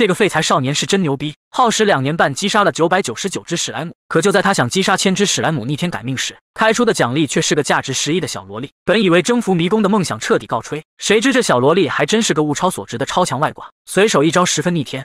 这个废材少年是真牛逼，耗时两年半击杀了九百九十九只史莱姆。可就在他想击杀千只史莱姆逆天改命时，开出的奖励却是个价值十亿的小萝莉。本以为征服迷宫的梦想彻底告吹，谁知这小萝莉还真是个物超所值的超强外挂，随手一招十分逆天。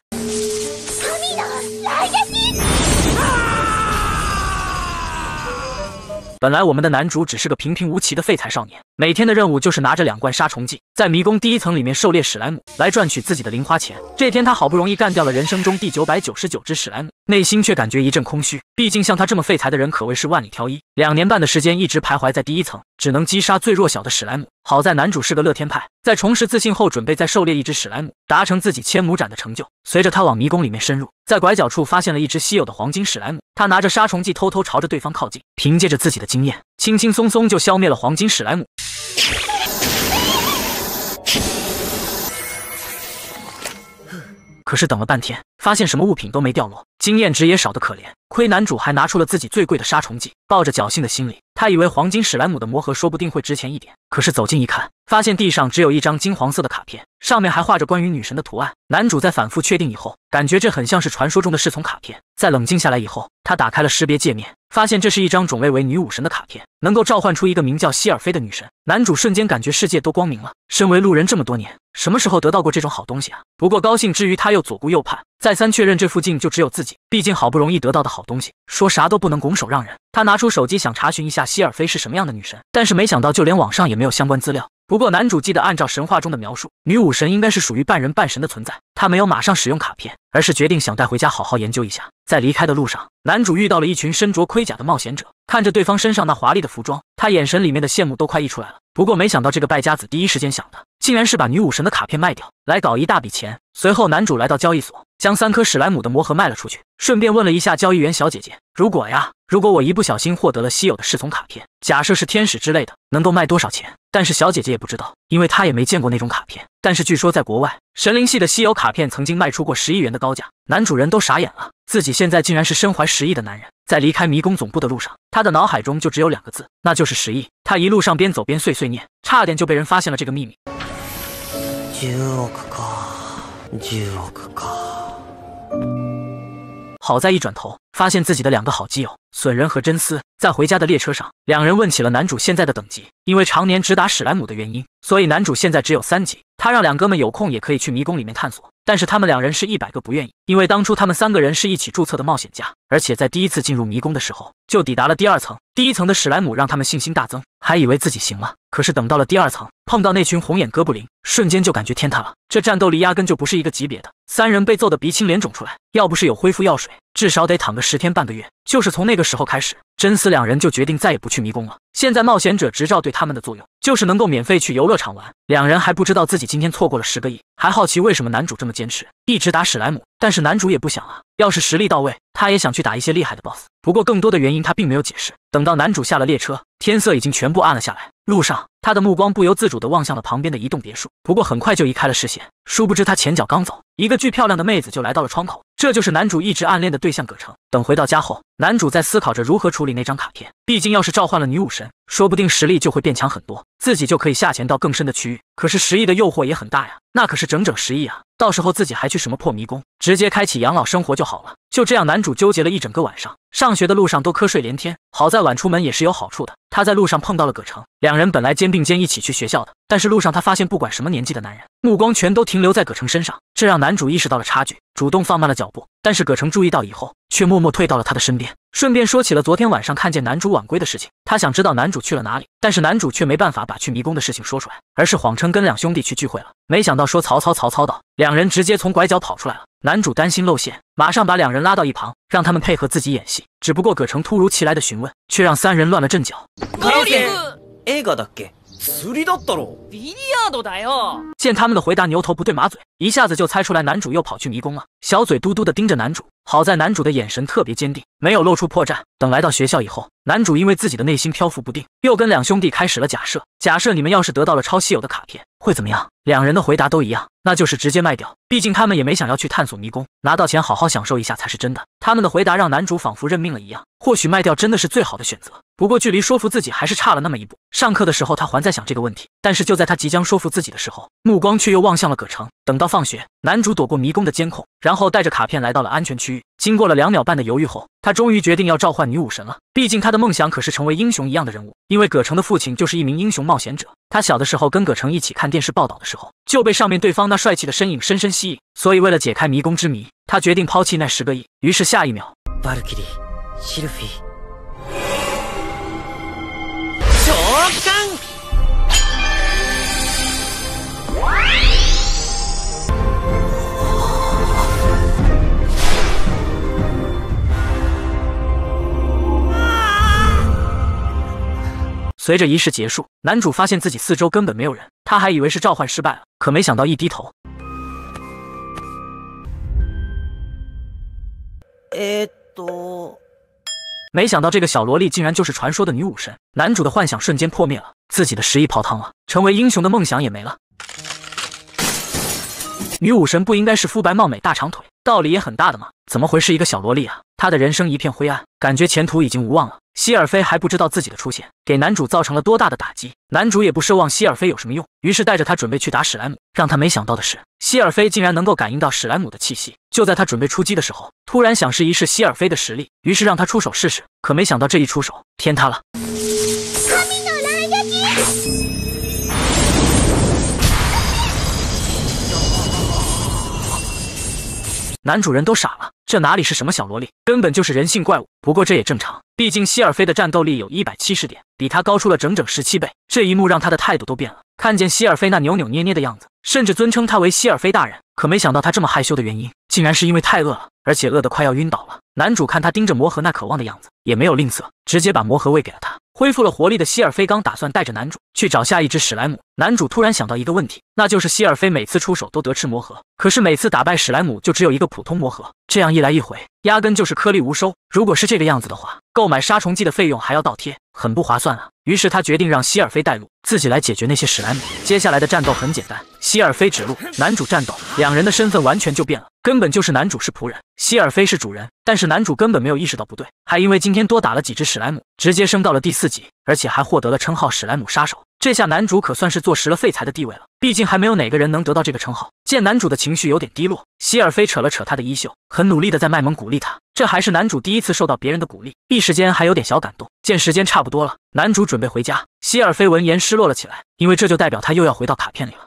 本来我们的男主只是个平平无奇的废材少年，每天的任务就是拿着两罐杀虫剂在迷宫第一层里面狩猎史莱姆来赚取自己的零花钱。这天他好不容易干掉了人生中第九百九十九只史莱姆，内心却感觉一阵空虚。毕竟像他这么废材的人可谓是万里挑一。两年半的时间一直徘徊在第一层，只能击杀最弱小的史莱姆。好在男主是个乐天派，在重拾自信后，准备再狩猎一只史莱姆，达成自己千亩斩的成就。随着他往迷宫里面深入，在拐角处发现了一只稀有的黄金史莱姆。他拿着杀虫剂，偷偷朝着对方靠近，凭借着自己的经验，轻轻松松就消灭了黄金史莱姆。可是等了半天。发现什么物品都没掉落，经验值也少得可怜。亏男主还拿出了自己最贵的杀虫剂，抱着侥幸的心理，他以为黄金史莱姆的魔盒说不定会值钱一点。可是走近一看，发现地上只有一张金黄色的卡片，上面还画着关于女神的图案。男主在反复确定以后，感觉这很像是传说中的侍从卡片。在冷静下来以后，他打开了识别界面，发现这是一张种类为女武神的卡片，能够召唤出一个名叫希尔菲的女神。男主瞬间感觉世界都光明了。身为路人这么多年，什么时候得到过这种好东西啊？不过高兴之余，他又左顾右盼，在。三确认这附近就只有自己，毕竟好不容易得到的好东西，说啥都不能拱手让人。他拿出手机想查询一下希尔菲是什么样的女神，但是没想到就连网上也没有相关资料。不过，男主记得按照神话中的描述，女武神应该是属于半人半神的存在。他没有马上使用卡片，而是决定想带回家好好研究一下。在离开的路上，男主遇到了一群身着盔甲的冒险者，看着对方身上那华丽的服装，他眼神里面的羡慕都快溢出来了。不过，没想到这个败家子第一时间想的竟然是把女武神的卡片卖掉，来搞一大笔钱。随后，男主来到交易所，将三颗史莱姆的魔盒卖了出去，顺便问了一下交易员小姐姐：“如果呀？”如果我一不小心获得了稀有的侍从卡片，假设是天使之类的，能够卖多少钱？但是小姐姐也不知道，因为她也没见过那种卡片。但是据说在国外，神灵系的稀有卡片曾经卖出过十亿元的高价，男主人都傻眼了，自己现在竟然是身怀十亿的男人。在离开迷宫总部的路上，他的脑海中就只有两个字，那就是十亿。他一路上边走边碎碎念，差点就被人发现了这个秘密。好在一转头。发现自己的两个好基友损人和真丝在回家的列车上，两人问起了男主现在的等级。因为常年只打史莱姆的原因，所以男主现在只有三级。他让两哥们有空也可以去迷宫里面探索，但是他们两人是一百个不愿意，因为当初他们三个人是一起注册的冒险家，而且在第一次进入迷宫的时候就抵达了第二层，第一层的史莱姆让他们信心大增。还以为自己行了，可是等到了第二层，碰到那群红眼哥布林，瞬间就感觉天塌了。这战斗力压根就不是一个级别的，三人被揍得鼻青脸肿出来，要不是有恢复药水，至少得躺个十天半个月。就是从那个时候开始，真丝两人就决定再也不去迷宫了。现在冒险者执照对他们的作用。就是能够免费去游乐场玩，两人还不知道自己今天错过了十个亿，还好奇为什么男主这么坚持一直打史莱姆。但是男主也不想啊，要是实力到位，他也想去打一些厉害的 BOSS。不过更多的原因他并没有解释。等到男主下了列车，天色已经全部暗了下来。路上，他的目光不由自主地望向了旁边的一栋别墅，不过很快就移开了视线。殊不知，他前脚刚走，一个巨漂亮的妹子就来到了窗口。这就是男主一直暗恋的对象葛城。等回到家后，男主在思考着如何处理那张卡片。毕竟，要是召唤了女武神，说不定实力就会变强很多，自己就可以下潜到更深的区域。可是十亿的诱惑也很大呀，那可是整整十亿啊！到时候自己还去什么破迷宫，直接开启养老生活就好了。就这样，男主纠结了一整个晚上，上学的路上都瞌睡连天。好在晚出门也是有好处的，他在路上碰到了葛城，两人本来肩并肩一起去学校的，但是路上他发现不管什么年纪的男人，目光全都停留在葛城身上，这让男主意识到了差距。主动放慢了脚步，但是葛城注意到以后，却默默退到了他的身边，顺便说起了昨天晚上看见男主晚归的事情。他想知道男主去了哪里，但是男主却没办法把去迷宫的事情说出来，而是谎称跟两兄弟去聚会了。没想到说曹操曹操到，两人直接从拐角跑出来了。男主担心露馅，马上把两人拉到一旁，让他们配合自己演戏。只不过葛城突如其来的询问，却让三人乱了阵脚。死理了，大佬！一都不哦。见他们的回答牛头不对马嘴，一下子就猜出来男主又跑去迷宫了。小嘴嘟嘟的盯着男主，好在男主的眼神特别坚定，没有露出破绽。等来到学校以后，男主因为自己的内心漂浮不定，又跟两兄弟开始了假设：假设你们要是得到了超稀有的卡片，会怎么样？两人的回答都一样，那就是直接卖掉。毕竟他们也没想要去探索迷宫，拿到钱好好享受一下才是真的。他们的回答让男主仿佛认命了一样。或许卖掉真的是最好的选择，不过距离说服自己还是差了那么一步。上课的时候，他还在想这个问题，但是就在他即将说服自己的时候，目光却又望向了葛城。等到放学，男主躲过迷宫的监控，然后带着卡片来到了安全区域。经过了两秒半的犹豫后，他终于决定要召唤女武神了。毕竟他的梦想可是成为英雄一样的人物，因为葛城的父亲就是一名英雄冒险者。他小的时候跟葛城一起看电视报道的时候，就被上面对方那帅气的身影深深吸引，所以为了解开迷宫之谜，他决定抛弃那十个亿。于是下一秒。希尔菲，召见！随着仪式结束，男主发现自己四周根本没有人，他还以为是召唤失败了，可没想到一低头，诶，都。没想到这个小萝莉竟然就是传说的女武神，男主的幻想瞬间破灭了，自己的十亿泡汤了，成为英雄的梦想也没了。女武神不应该是肤白貌美、大长腿，道理也很大的吗？怎么回事，一个小萝莉啊？他的人生一片灰暗，感觉前途已经无望了。希尔飞还不知道自己的出现给男主造成了多大的打击，男主也不奢望希尔飞有什么用，于是带着他准备去打史莱姆。让他没想到的是，希尔飞竟然能够感应到史莱姆的气息。就在他准备出击的时候，突然想试一试希尔飞的实力，于是让他出手试试。可没想到这一出手，天塌了。男主人都傻了，这哪里是什么小萝莉，根本就是人性怪物。不过这也正常，毕竟希尔菲的战斗力有一百七十点，比他高出了整整十七倍。这一幕让他的态度都变了，看见希尔菲那扭扭捏捏的样子，甚至尊称他为希尔菲大人。可没想到他这么害羞的原因，竟然是因为太饿了，而且饿得快要晕倒了。男主看他盯着魔盒那渴望的样子，也没有吝啬，直接把魔盒喂给了他。恢复了活力的希尔菲刚打算带着男主去找下一只史莱姆，男主突然想到一个问题，那就是希尔菲每次出手都得吃魔盒，可是每次打败史莱姆就只有一个普通魔盒，这样一来一回，压根就是颗粒无收。如果是这个样子的话，购买杀虫剂的费用还要倒贴，很不划算啊。于是他决定让希尔飞带路，自己来解决那些史莱姆。接下来的战斗很简单，希尔飞指路，男主战斗，两人的身份完全就变了，根本就是男主是仆人，希尔飞是主人。但是男主根本没有意识到不对，还因为今天多打了几只史莱姆，直接升到了第四级，而且还获得了称号“史莱姆杀手”。这下男主可算是坐实了废材的地位了，毕竟还没有哪个人能得到这个称号。见男主的情绪有点低落，希尔菲扯了扯他的衣袖，很努力的在卖萌鼓励他。这还是男主第一次受到别人的鼓励，一时间还有点小感动。见时间差不多了，男主准备回家，希尔菲闻言失落了起来，因为这就代表他又要回到卡片里了。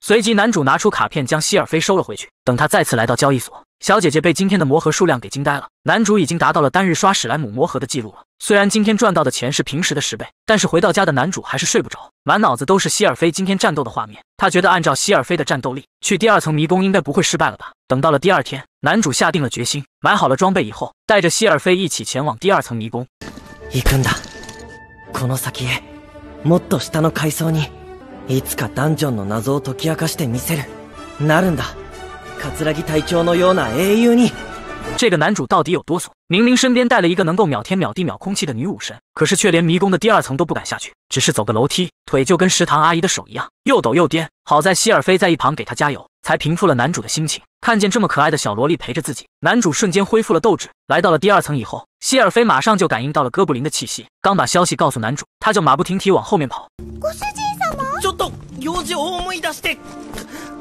随即，男主拿出卡片，将希尔飞收了回去。等他再次来到交易所，小姐姐被今天的魔盒数量给惊呆了。男主已经达到了单日刷史莱姆魔盒的记录了。虽然今天赚到的钱是平时的十倍，但是回到家的男主还是睡不着，满脑子都是希尔飞今天战斗的画面。他觉得，按照希尔飞的战斗力，去第二层迷宫应该不会失败了吧？等到了第二天，男主下定了决心，买好了装备以后，带着希尔飞一起前往第二层迷宫。行くんだ。この先へ。もっと下の階層に。いつかダンジョンの謎を解き明かしてみせる。なるんだ。桂隊長のような英雄に。这个男主到底有多怂？明明身边带了一个能够秒天秒地秒空气的女武神，可是却连迷宫的第二层都不敢下去，只是走个楼梯，腿就跟食堂阿姨的手一样，又抖又颠。好在希尔菲在一旁给他加油，才平复了男主的心情。看见这么可爱的小萝莉陪着自己，男主瞬间恢复了斗志。来到了第二层以后，希尔菲马上就感应到了哥布林的气息，刚把消息告诉男主，他就马不停蹄往后面跑。古斯。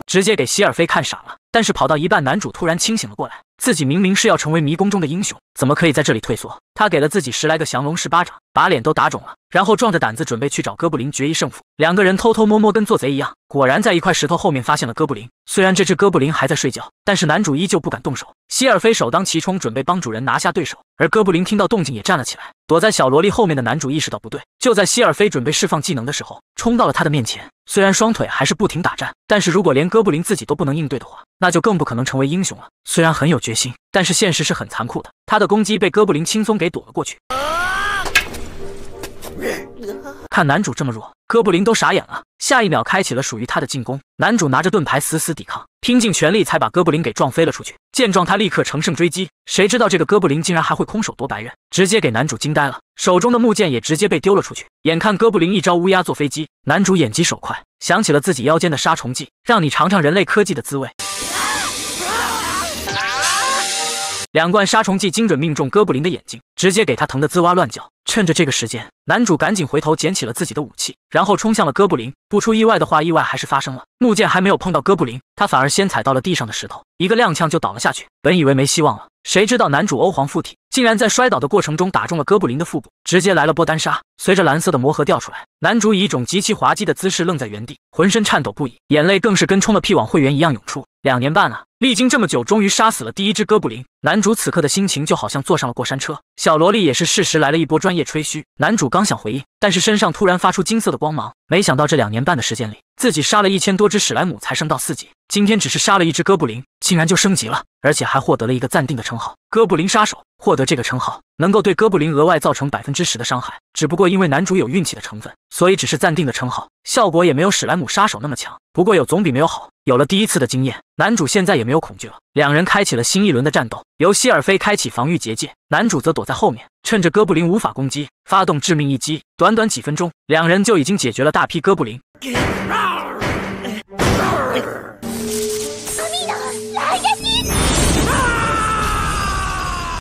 直接给希尔飞看傻了，但是跑到一半，男主突然清醒了过来，自己明明是要成为迷宫中的英雄，怎么可以在这里退缩？他给了自己十来个降龙十八掌，把脸都打肿了，然后壮着胆子准备去找哥布林决一胜负。两个人偷偷摸摸跟做贼一样，果然在一块石头后面发现了哥布林。虽然这只哥布林还在睡觉，但是男主依旧不敢动手。希尔飞首当其冲，准备帮主人拿下对手。而哥布林听到动静也站了起来，躲在小萝莉后面的男主意识到不对，就在希尔飞准备释放技能的时候，冲到了他的面前。虽然双腿还是不停打颤，但是如果连哥布林自己都不能应对的话，那就更不可能成为英雄了。虽然很有决心，但是现实是很残酷的，他的攻击被哥布林轻松给躲了过去。看男主这么弱，哥布林都傻眼了。下一秒，开启了属于他的进攻。男主拿着盾牌死死抵抗，拼尽全力才把哥布林给撞飞了出去。见状，他立刻乘胜追击。谁知道这个哥布林竟然还会空手夺白刃，直接给男主惊呆了。手中的木剑也直接被丢了出去，眼看哥布林一招乌鸦坐飞机，男主眼疾手快，想起了自己腰间的杀虫剂，让你尝尝人类科技的滋味。两罐杀虫剂精准命中哥布林的眼睛，直接给他疼得滋哇乱叫。趁着这个时间，男主赶紧回头捡起了自己的武器，然后冲向了哥布林。不出意外的话，意外还是发生了，木剑还没有碰到哥布林，他反而先踩到了地上的石头，一个踉跄就倒了下去。本以为没希望了。谁知道男主欧皇附体，竟然在摔倒的过程中打中了哥布林的腹部，直接来了波单杀。随着蓝色的魔盒掉出来，男主以一种极其滑稽的姿势愣在原地，浑身颤抖不已，眼泪更是跟充了屁网会员一样涌出。两年半了，历经这么久，终于杀死了第一只哥布林。男主此刻的心情就好像坐上了过山车。小萝莉也是适时来了一波专业吹嘘。男主刚想回应，但是身上突然发出金色的光芒。没想到这两年半的时间里，自己杀了一千多只史莱姆才升到四级，今天只是杀了一只哥布林，竟然就升级了，而且还获得了一个暂定的称号——哥布林杀手。获得这个称号能够对哥布林额外造成百分之十的伤害。只不过因为男主有运气的成分，所以只是暂定的称号，效果也没有史莱姆杀手那么强。不过有总比没有好。有了第一次的经验，男主现在也没有恐惧了。两人开启了新一轮的战斗，由希尔菲开启防御结界，男主则躲在后面，趁着哥布林无法攻击，发动致命一击。短短几分钟，两人就已经解决了大批哥布林。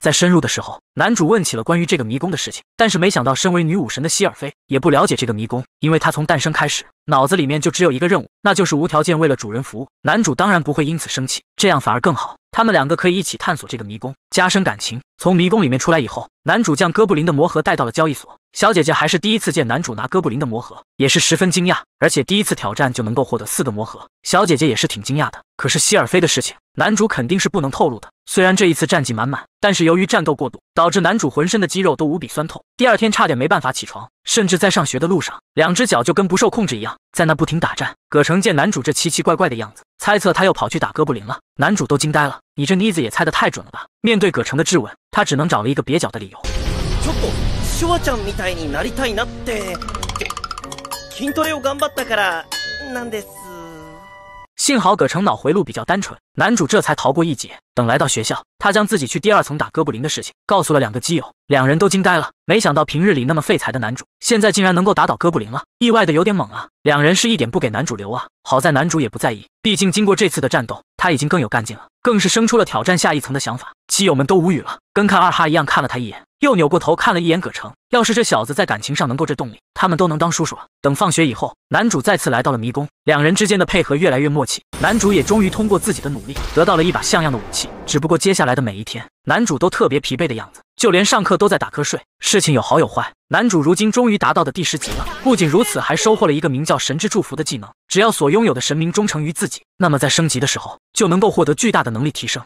在深入的时候，男主问起了关于这个迷宫的事情，但是没想到，身为女武神的希尔菲也不了解这个迷宫，因为她从诞生开始，脑子里面就只有一个任务，那就是无条件为了主人服务。男主当然不会因此生气，这样反而更好，他们两个可以一起探索这个迷宫，加深感情。从迷宫里面出来以后，男主将哥布林的魔盒带到了交易所。小姐姐还是第一次见男主拿哥布林的魔盒，也是十分惊讶，而且第一次挑战就能够获得四个魔盒，小姐姐也是挺惊讶的。可是希尔菲的事情。男主肯定是不能透露的。虽然这一次战绩满满，但是由于战斗过度，导致男主浑身的肌肉都无比酸痛。第二天差点没办法起床，甚至在上学的路上，两只脚就跟不受控制一样，在那不停打颤。葛城见男主这奇奇怪怪的样子，猜测他又跑去打哥布林了。男主都惊呆了，你这妮子也猜得太准了吧？面对葛城的质问，他只能找了一个蹩脚的理由。幸好葛城脑回路比较单纯，男主这才逃过一劫。等来到学校，他将自己去第二层打哥布林的事情告诉了两个基友，两人都惊呆了。没想到平日里那么废材的男主，现在竟然能够打倒哥布林了，意外的有点猛啊！两人是一点不给男主留啊。好在男主也不在意，毕竟经过这次的战斗，他已经更有干劲了。更是生出了挑战下一层的想法，基友们都无语了，跟看二哈一样看了他一眼，又扭过头看了一眼葛城。要是这小子在感情上能够这动力，他们都能当叔叔了。等放学以后，男主再次来到了迷宫，两人之间的配合越来越默契，男主也终于通过自己的努力得到了一把像样的武器。只不过接下来的每一天，男主都特别疲惫的样子，就连上课都在打瞌睡。事情有好有坏，男主如今终于达到的第十级了。不仅如此，还收获了一个名叫“神之祝福”的技能，只要所拥有的神明忠诚于自己，那么在升级的时候就能够获得巨大的。能力提升，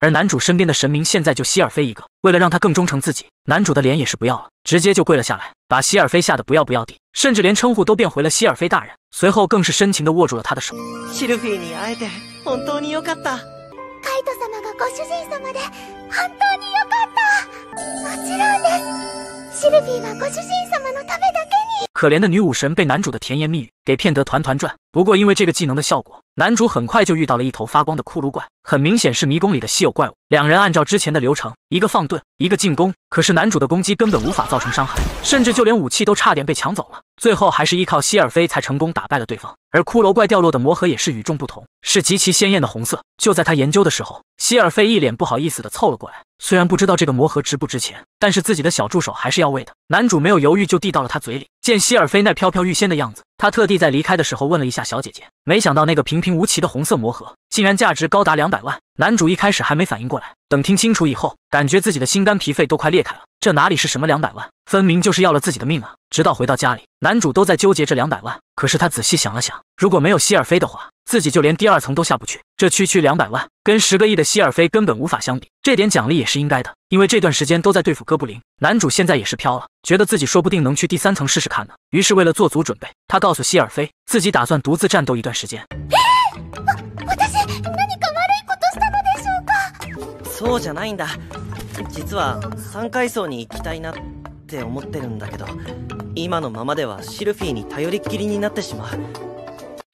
而男主身边的神明现在就希尔菲一个。为了让他更忠诚自己，男主的脸也是不要了，直接就跪了下来，把希尔菲吓得不要不要的，甚至连称呼都变回了希尔菲大人。随后更是深情地握住了他的手。もちろんですシルビーはご主人様のためだけに可怜的女武神被男主的甜言蜜语给骗得团团转，不过因为这个技能的效果，男主很快就遇到了一头发光的骷髅怪，很明显是迷宫里的稀有怪物。两人按照之前的流程，一个放盾，一个进攻，可是男主的攻击根本无法造成伤害，甚至就连武器都差点被抢走了。最后还是依靠希尔菲才成功打败了对方。而骷髅怪掉落的魔盒也是与众不同，是极其鲜艳的红色。就在他研究的时候，希尔菲一脸不好意思的凑了过来，虽然不知道这个魔盒值不值钱，但是自己的小助手还是要喂的。男主没有犹豫就递到了他嘴里。见希尔菲那飘飘欲仙的样子，他特地在离开的时候问了一下小姐姐，没想到那个平平无奇的红色魔盒竟然价值高达两百万。男主一开始还没反应过来，等听清楚以后，感觉自己的心肝脾肺都快裂开了。这哪里是什么两百万，分明就是要了自己的命啊！直到回到家里，男主都在纠结这两百万。可是他仔细想了想，如果没有希尔菲的话，自己就连第二层都下不去，这区区两百万跟十个亿的希尔菲根本无法相比，这点奖励也是应该的，因为这段时间都在对付哥布林，男主现在也是飘了，觉得自己说不定能去第三层试试看呢。于是为了做足准备，他告诉希尔菲，自己打算独自战斗一段时间。我，我，我，我，我，我，我，我，我，我，我，我，我，我，我，我，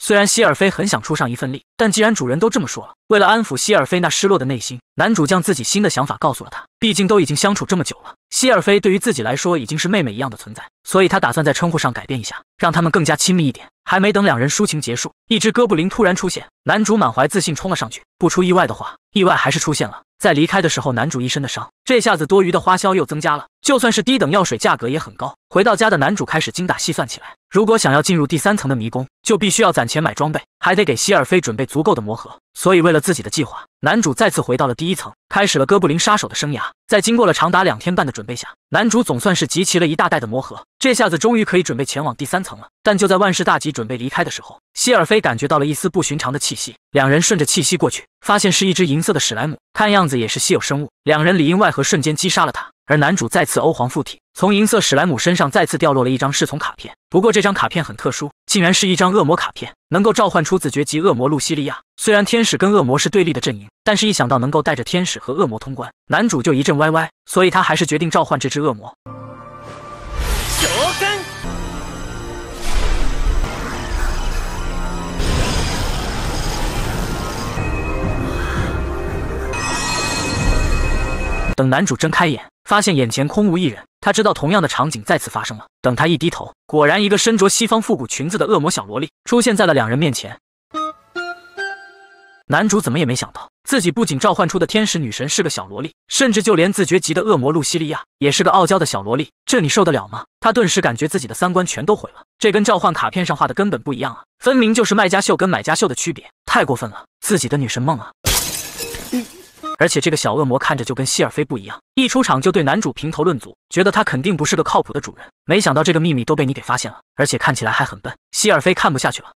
虽然希尔菲很想出上一份力，但既然主人都这么说了，为了安抚希尔菲那失落的内心，男主将自己新的想法告诉了他。毕竟都已经相处这么久了，希尔菲对于自己来说已经是妹妹一样的存在，所以他打算在称呼上改变一下，让他们更加亲密一点。还没等两人抒情结束，一只哥布林突然出现，男主满怀自信冲了上去。不出意外的话，意外还是出现了。在离开的时候，男主一身的伤，这下子多余的花销又增加了。就算是低等药水，价格也很高。回到家的男主开始精打细算起来，如果想要进入第三层的迷宫，就必须要攒钱买装备。还得给希尔菲准备足够的魔盒，所以为了自己的计划，男主再次回到了第一层，开始了哥布林杀手的生涯。在经过了长达两天半的准备下，男主总算是集齐了一大袋的魔盒，这下子终于可以准备前往第三层了。但就在万事大吉、准备离开的时候，希尔菲感觉到了一丝不寻常的气息，两人顺着气息过去，发现是一只银色的史莱姆，看样子也是稀有生物，两人里应外合，瞬间击杀了它。而男主再次欧皇附体，从银色史莱姆身上再次掉落了一张侍从卡片。不过这张卡片很特殊，竟然是一张恶魔卡片，能够召唤出子爵级恶魔露西利亚。虽然天使跟恶魔是对立的阵营，但是一想到能够带着天使和恶魔通关，男主就一阵歪歪，所以他还是决定召唤这只恶魔。等男主睁开眼，发现眼前空无一人。他知道同样的场景再次发生了。等他一低头，果然一个身着西方复古裙子的恶魔小萝莉出现在了两人面前。男主怎么也没想到，自己不仅召唤出的天使女神是个小萝莉，甚至就连自觉级的恶魔露西利亚也是个傲娇的小萝莉。这你受得了吗？他顿时感觉自己的三观全都毁了。这跟召唤卡片上画的根本不一样啊！分明就是卖家秀跟买家秀的区别，太过分了！自己的女神梦啊！而且这个小恶魔看着就跟希尔菲不一样，一出场就对男主评头论足，觉得他肯定不是个靠谱的主人。没想到这个秘密都被你给发现了，而且看起来还很笨。希尔菲看不下去了，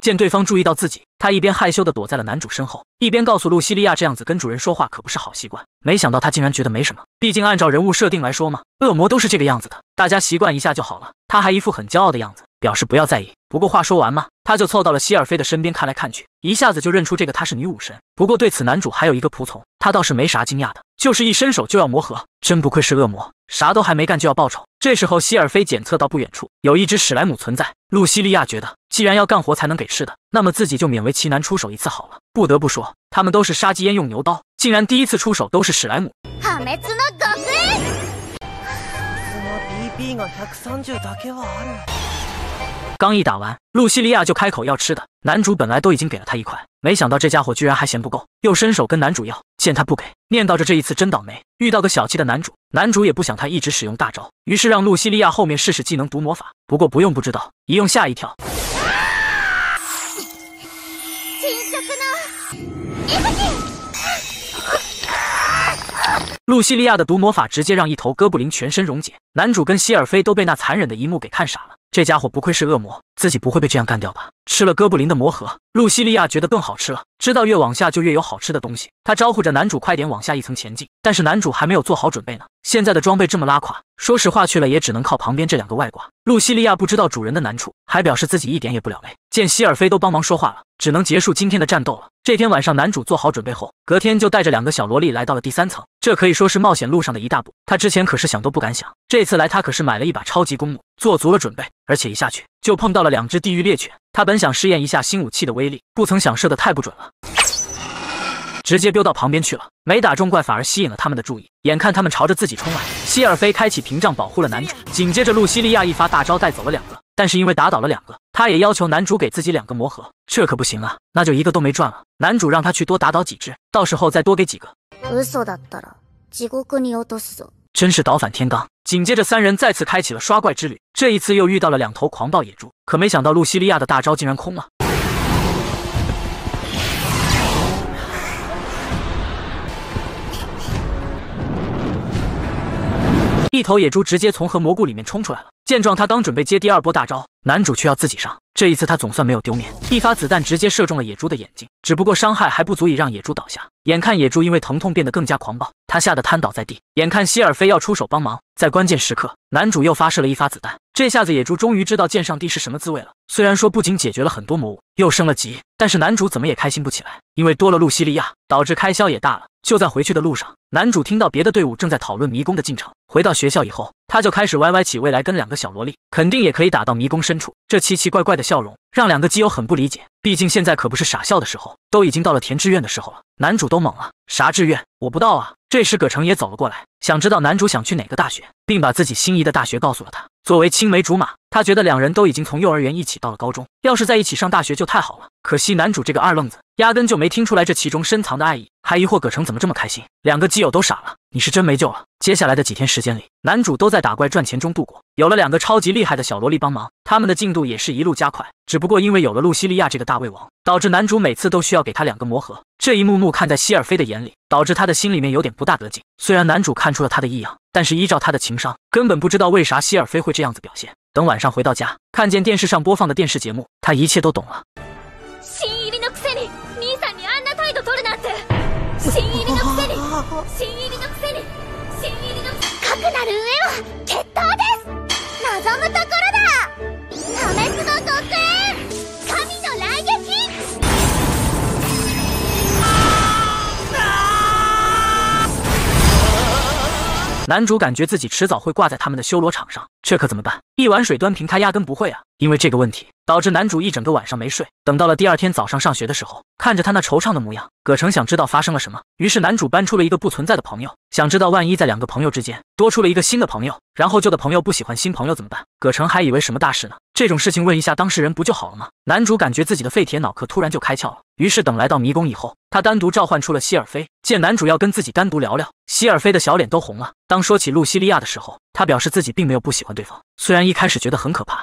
见对方注意到自己，他一边害羞地躲在了男主身后，一边告诉露西利亚这样子跟主人说话可不是好习惯。没想到他竟然觉得没什么，毕竟按照人物设定来说嘛，恶魔都是这个样子的，大家习惯一下就好了。他还一副很骄傲的样子，表示不要在意。不过话说完嘛，他就凑到了希尔菲的身边看来看去，一下子就认出这个她是女武神。不过对此男主还有一个仆从，他倒是没啥惊讶的，就是一伸手就要磨合，真不愧是恶魔，啥都还没干就要报仇。这时候希尔菲检测到不远处有一只史莱姆存在，露西利亚觉得既然要干活才能给吃的，那么自己就勉为其难出手一次好了。不得不说，他们都是杀鸡焉用牛刀，竟然第一次出手都是史莱姆。刚一打完，露西利亚就开口要吃的。男主本来都已经给了他一块，没想到这家伙居然还嫌不够，又伸手跟男主要。见他不给，念叨着这一次真倒霉，遇到个小气的男主。男主也不想他一直使用大招，于是让露西利亚后面试试技能毒魔法。不过不用不知道，一用吓一跳。露西利亚的毒魔法直接让一头哥布林全身溶解，男主跟希尔菲都被那残忍的一幕给看傻了。这家伙不愧是恶魔，自己不会被这样干掉吧？吃了哥布林的魔盒，露西利亚觉得更好吃了。知道越往下就越有好吃的东西，他招呼着男主快点往下一层前进。但是男主还没有做好准备呢，现在的装备这么拉垮，说实话去了也只能靠旁边这两个外挂。露西利亚不知道主人的难处，还表示自己一点也不了见希尔菲都帮忙说话了，只能结束今天的战斗了。这天晚上，男主做好准备后，隔天就带着两个小萝莉来到了第三层，这可以说是冒险路上的一大步。他之前可是想都不敢想，这次来他可是买了一把超级弓弩。做足了准备，而且一下去就碰到了两只地狱猎犬。他本想试验一下新武器的威力，不曾想射得太不准了，直接飙到旁边去了。没打中怪，反而吸引了他们的注意。眼看他们朝着自己冲来，希尔菲开启屏障保护了男主。紧接着，露西利亚一发大招带走了两个，但是因为打倒了两个，他也要求男主给自己两个魔盒。这可不行啊，那就一个都没赚了。男主让他去多打倒几只，到时候再多给几个。真是倒反天罡！紧接着，三人再次开启了刷怪之旅。这一次又遇到了两头狂暴野猪，可没想到露西利亚的大招竟然空了。一头野猪直接从和蘑菇里面冲出来了。见状，他刚准备接第二波大招，男主却要自己上。这一次他总算没有丢面，一发子弹直接射中了野猪的眼睛，只不过伤害还不足以让野猪倒下。眼看野猪因为疼痛变得更加狂暴，他吓得瘫倒在地。眼看希尔非要出手帮忙，在关键时刻，男主又发射了一发子弹。这下子野猪终于知道见上帝是什么滋味了。虽然说不仅解决了很多魔物，又升了级，但是男主怎么也开心不起来，因为多了露西利亚，导致开销也大了。就在回去的路上，男主听到别的队伍正在讨论迷宫的进程。回到学校以后。他就开始歪歪起未来，跟两个小萝莉肯定也可以打到迷宫深处。这奇奇怪怪的笑容让两个基友很不理解，毕竟现在可不是傻笑的时候，都已经到了填志愿的时候了。男主都懵了，啥志愿？我不道啊！这时葛城也走了过来，想知道男主想去哪个大学，并把自己心仪的大学告诉了他。作为青梅竹马。他觉得两人都已经从幼儿园一起到了高中，要是在一起上大学就太好了。可惜男主这个二愣子压根就没听出来这其中深藏的爱意，还疑惑葛城怎么这么开心。两个基友都傻了，你是真没救了。接下来的几天时间里，男主都在打怪赚钱中度过。有了两个超级厉害的小萝莉帮忙，他们的进度也是一路加快。只不过因为有了露西利亚这个大胃王，导致男主每次都需要给她两个魔盒。这一幕幕看在希尔菲的眼里，导致他的心里面有点不大得劲。虽然男主看出了他的异样，但是依照他的情商，根本不知道为啥希尔菲会这样子表现。等晚上回到家看见电视上播放的电视节目他一切都懂了心里那个心里你在你安娜太多多了那些心里那个心里心里那个心里心里那个心里那个心里那个心里那个心里那个心里那个心男主感觉自己迟早会挂在他们的修罗场上，这可怎么办？一碗水端平，他压根不会啊。因为这个问题导致男主一整个晚上没睡，等到了第二天早上上学的时候，看着他那惆怅的模样，葛城想知道发生了什么。于是男主搬出了一个不存在的朋友，想知道万一在两个朋友之间多出了一个新的朋友，然后旧的朋友不喜欢新朋友怎么办？葛城还以为什么大事呢？这种事情问一下当事人不就好了吗？男主感觉自己的废铁脑壳突然就开窍了。于是等来到迷宫以后，他单独召唤出了希尔菲。见男主要跟自己单独聊聊，希尔菲的小脸都红了。当说起露西利亚的时候，他表示自己并没有不喜欢对方，虽然一开始觉得很可怕。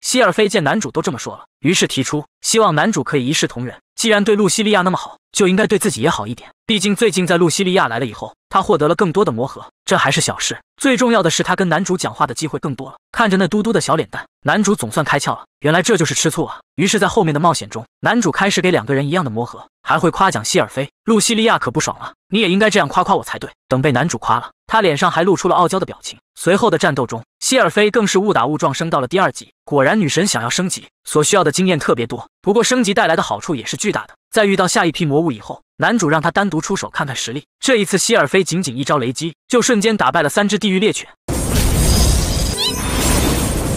希尔菲见男主都这么说了，于是提出希望男主可以一视同仁。既然对露西利亚那么好，就应该对自己也好一点。毕竟最近在露西利亚来了以后，他获得了更多的魔盒，这还是小事。最重要的是，他跟男主讲话的机会更多了。看着那嘟嘟的小脸蛋，男主总算开窍了，原来这就是吃醋啊。于是，在后面的冒险中，男主开始给两个人一样的魔盒，还会夸奖希尔菲。露西利亚可不爽了，你也应该这样夸夸我才对。等被男主夸了。他脸上还露出了傲娇的表情。随后的战斗中，希尔飞更是误打误撞升到了第二级。果然，女神想要升级所需要的经验特别多。不过，升级带来的好处也是巨大的。在遇到下一批魔物以后，男主让他单独出手看看实力。这一次，希尔飞仅仅一招雷击，就瞬间打败了三只地狱猎犬。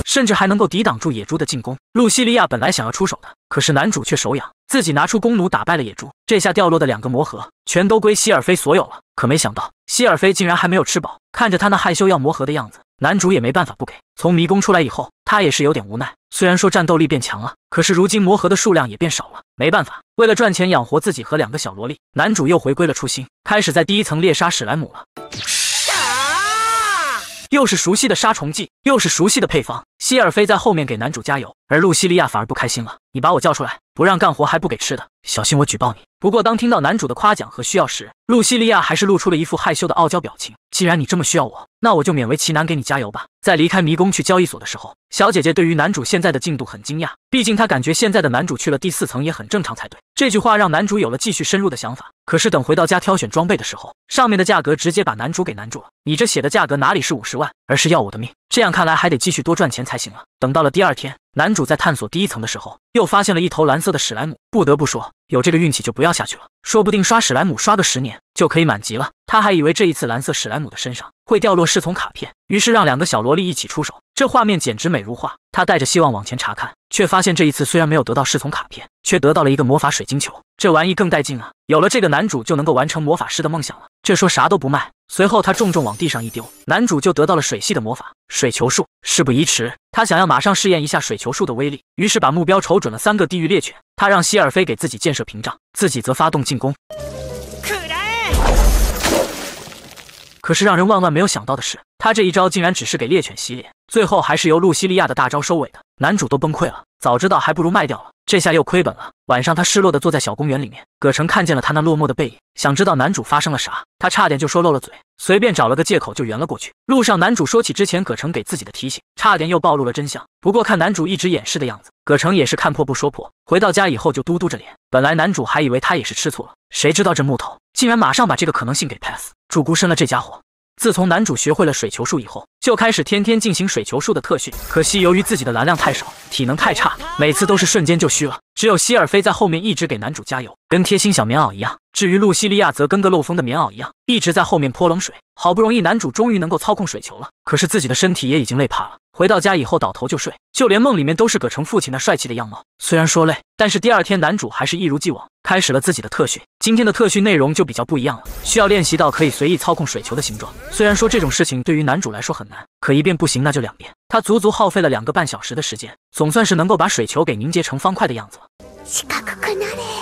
甚至还能够抵挡住野猪的进攻。露西利亚本来想要出手的，可是男主却手痒，自己拿出弓弩打败了野猪。这下掉落的两个魔盒全都归希尔菲所有了。可没想到希尔菲竟然还没有吃饱，看着他那害羞要魔盒的样子，男主也没办法不给。从迷宫出来以后，他也是有点无奈。虽然说战斗力变强了，可是如今魔盒的数量也变少了。没办法，为了赚钱养活自己和两个小萝莉，男主又回归了初心，开始在第一层猎杀史莱姆了。又是熟悉的杀虫剂，又是熟悉的配方。希尔飞在后面给男主加油，而露西利亚反而不开心了。你把我叫出来，不让干活还不给吃的，小心我举报你。不过当听到男主的夸奖和需要时，露西利亚还是露出了一副害羞的傲娇表情。既然你这么需要我，那我就勉为其难给你加油吧。在离开迷宫去交易所的时候，小姐姐对于男主现在的进度很惊讶，毕竟她感觉现在的男主去了第四层也很正常才对。这句话让男主有了继续深入的想法。可是等回到家挑选装备的时候，上面的价格直接把男主给难住了。你这写的价格哪里是五十万，而是要我的命！这样看来还得继续多赚钱才行了。等到了第二天，男主在探索第一层的时候，又发现了一头蓝色的史莱姆。不得不说，有这个运气就不要下去了，说不定刷史莱姆刷个十年就可以满级了。他还以为这一次蓝色史莱姆的身上会掉落侍从卡片，于是让两个小萝莉一起出手。这画面简直美如画。他带着希望往前查看，却发现这一次虽然没有得到侍从卡片，却得到了一个魔法水晶球。这玩意更带劲啊！有了这个，男主就能够完成魔法师的梦想了。这说啥都不卖。随后他重重往地上一丢，男主就得到了水系的魔法水球术。事不宜迟，他想要马上试验一下水球术的威力，于是把目标瞅准了三个地狱猎犬。他让希尔菲给自己建设屏障，自己则发动进攻。可是让人万万没有想到的是，他这一招竟然只是给猎犬洗脸，最后还是由露西利亚的大招收尾的。男主都崩溃了，早知道还不如卖掉了，这下又亏本了。晚上他失落的坐在小公园里面，葛城看见了他那落寞的背影，想知道男主发生了啥，他差点就说漏了嘴，随便找了个借口就圆了过去。路上，男主说起之前葛城给自己的提醒，差点又暴露了真相。不过看男主一直掩饰的样子。葛城也是看破不说破，回到家以后就嘟嘟着脸。本来男主还以为他也是吃醋了，谁知道这木头竟然马上把这个可能性给 pass。主孤身了这家伙。自从男主学会了水球术以后，就开始天天进行水球术的特训。可惜由于自己的蓝量太少，体能太差，每次都是瞬间就虚了。只有希尔飞在后面一直给男主加油。跟贴心小棉袄一样，至于露西利亚则跟个漏风的棉袄一样，一直在后面泼冷水。好不容易，男主终于能够操控水球了，可是自己的身体也已经累趴了。回到家以后，倒头就睡，就连梦里面都是葛城父亲那帅气的样貌。虽然说累，但是第二天男主还是一如既往，开始了自己的特训。今天的特训内容就比较不一样了，需要练习到可以随意操控水球的形状。虽然说这种事情对于男主来说很难，可一遍不行那就两遍。他足足耗费了两个半小时的时间，总算是能够把水球给凝结成方块的样子了。